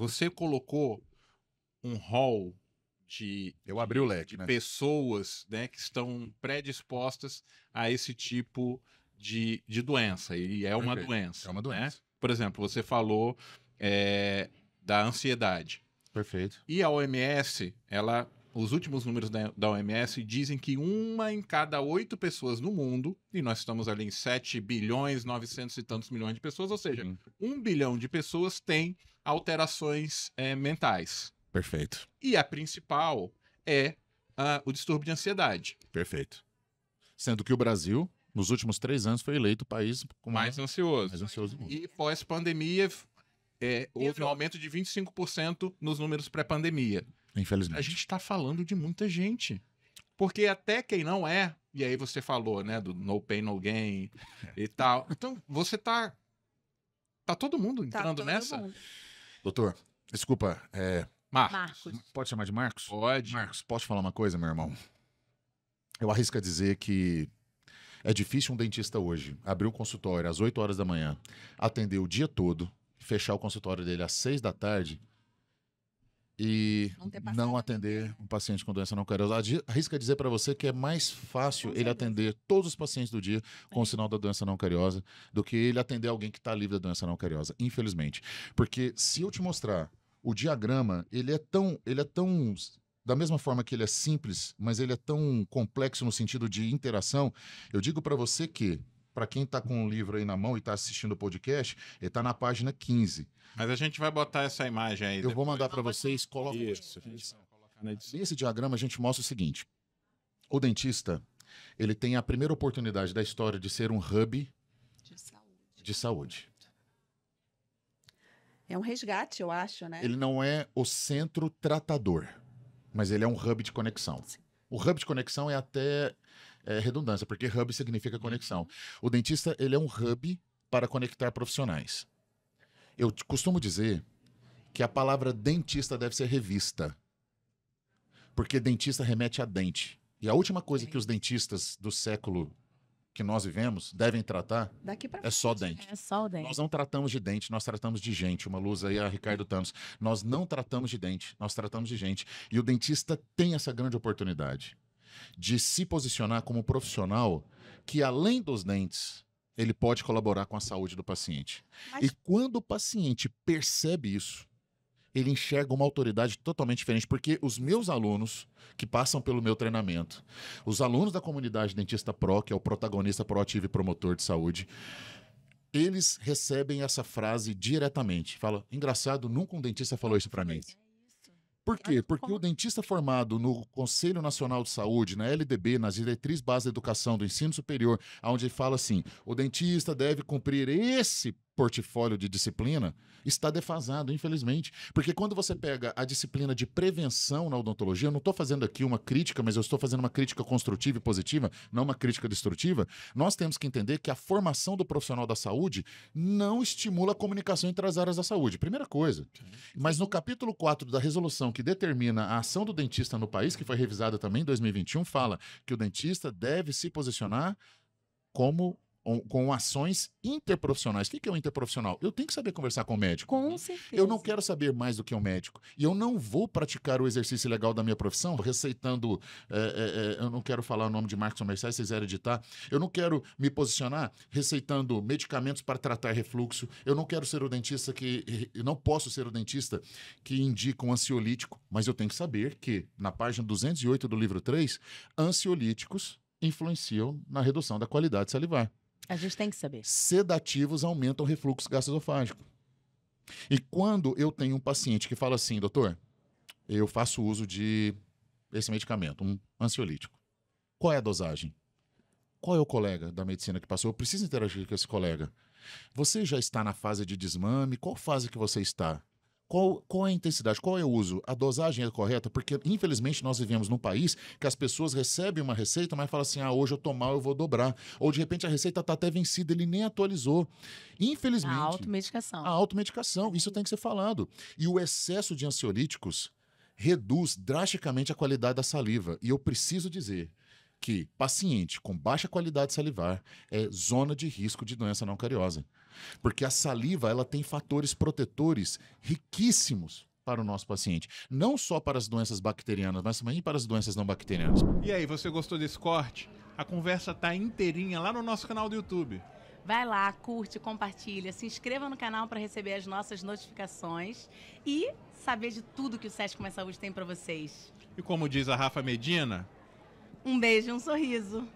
você colocou um hall de, eu abri o leque, de né? pessoas né, que estão predispostas a esse tipo de, de doença. E é uma Perfeito. doença. É uma né? doença. Né? Por exemplo, você falou é, da ansiedade. Perfeito. E a OMS, ela os últimos números da OMS dizem que uma em cada oito pessoas no mundo, e nós estamos ali em 7 bilhões, 900 e tantos milhões de pessoas, ou seja, Sim. Uhum. um bilhão de pessoas tem alterações é, mentais. Perfeito. E a principal é uh, o distúrbio de ansiedade. Perfeito. Sendo que o Brasil, nos últimos três anos, foi eleito o país com mais uma... ansioso. Mais ansioso do mundo. E pós-pandemia, é, houve um aumento de 25% nos números pré-pandemia. Infelizmente. A gente está falando de muita gente. Porque até quem não é, e aí você falou, né, do no pain, no gain e tal. Então, você tá. Tá todo mundo tá entrando tá todo nessa? Mundo. Doutor, desculpa. É... Marcos. Marcos. Pode chamar de Marcos? Pode. Marcos, posso falar uma coisa, meu irmão? Eu arrisco a dizer que é difícil um dentista hoje abrir um consultório às 8 horas da manhã, atender o dia todo, fechar o consultório dele às 6 da tarde e não né? atender um paciente com doença não cariosa. Arrisca dizer para você que é mais fácil ele atender todos os pacientes do dia com o sinal da doença não cariosa do que ele atender alguém que está livre da doença não cariosa, infelizmente. Porque se eu te mostrar o diagrama, ele é tão, ele é tão da mesma forma que ele é simples, mas ele é tão complexo no sentido de interação, eu digo para você que para quem está com o livro aí na mão e está assistindo o podcast, ele está na página 15. Mas a gente vai botar essa imagem aí. Eu depois. vou mandar para vocês, coloca isso. isso. Nesse diagrama a gente mostra o seguinte: o dentista ele tem a primeira oportunidade da história de ser um hub de saúde. De saúde. É um resgate, eu acho, né? Ele não é o centro tratador, mas ele é um hub de conexão. Sim. O hub de conexão é até é, redundância, porque hub significa conexão. O dentista, ele é um hub para conectar profissionais. Eu costumo dizer que a palavra dentista deve ser revista, porque dentista remete a dente. E a última coisa que os dentistas do século que nós vivemos devem tratar Daqui pra é frente. só dente. Né? É só o dente. Nós não tratamos de dente, nós tratamos de gente. Uma luz aí a Ricardo Thanos. Nós não tratamos de dente, nós tratamos de gente. E o dentista tem essa grande oportunidade de se posicionar como profissional que, além dos dentes, ele pode colaborar com a saúde do paciente. Mas... E quando o paciente percebe isso, ele enxerga uma autoridade totalmente diferente, porque os meus alunos que passam pelo meu treinamento, os alunos da comunidade Dentista Pro, que é o protagonista proativo e promotor de saúde, eles recebem essa frase diretamente. Fala, engraçado, nunca um dentista falou isso para mim. Por quê? Porque o dentista formado no Conselho Nacional de Saúde, na LDB, nas diretrizes base da educação do ensino superior, onde ele fala assim: o dentista deve cumprir esse portfólio de disciplina está defasado, infelizmente. Porque quando você pega a disciplina de prevenção na odontologia, eu não estou fazendo aqui uma crítica, mas eu estou fazendo uma crítica construtiva e positiva, não uma crítica destrutiva. Nós temos que entender que a formação do profissional da saúde não estimula a comunicação entre as áreas da saúde, primeira coisa. Mas no capítulo 4 da resolução que determina a ação do dentista no país, que foi revisada também em 2021, fala que o dentista deve se posicionar como com ações interprofissionais. O que é um interprofissional? Eu tenho que saber conversar com o médico. Com hum? certeza. Eu não quero saber mais do que um médico. E eu não vou praticar o exercício legal da minha profissão receitando. É, é, é eu não quero falar o nome de marcas comerciais, vocês eram editar. Eu não quero me posicionar receitando medicamentos para tratar refluxo. Eu não quero ser o dentista que. Eu não posso ser o dentista que indica um ansiolítico. Mas eu tenho que saber que, na página 208 do livro 3, ansiolíticos influenciam na redução da qualidade salivar. A gente tem que saber. Sedativos aumentam o refluxo gastroesofágico. E quando eu tenho um paciente que fala assim, doutor, eu faço uso de esse medicamento, um ansiolítico. Qual é a dosagem? Qual é o colega da medicina que passou? Eu preciso interagir com esse colega. Você já está na fase de desmame? Qual fase que você está? Qual, qual é a intensidade? Qual é o uso? A dosagem é correta? Porque, infelizmente, nós vivemos num país que as pessoas recebem uma receita, mas falam assim: ah, hoje eu tô mal, eu vou dobrar. Ou, de repente, a receita tá até vencida, ele nem atualizou. Infelizmente. A automedicação. A automedicação. Isso tem que ser falado. E o excesso de ansiolíticos reduz drasticamente a qualidade da saliva. E eu preciso dizer, que paciente com baixa qualidade salivar é zona de risco de doença não cariosa. Porque a saliva ela tem fatores protetores riquíssimos para o nosso paciente, não só para as doenças bacterianas, mas também para as doenças não bacterianas. E aí, você gostou desse corte? A conversa tá inteirinha lá no nosso canal do YouTube. Vai lá, curte, compartilha, se inscreva no canal para receber as nossas notificações e saber de tudo que o Sesc Mais Saúde tem para vocês. E como diz a Rafa Medina, um beijo e um sorriso.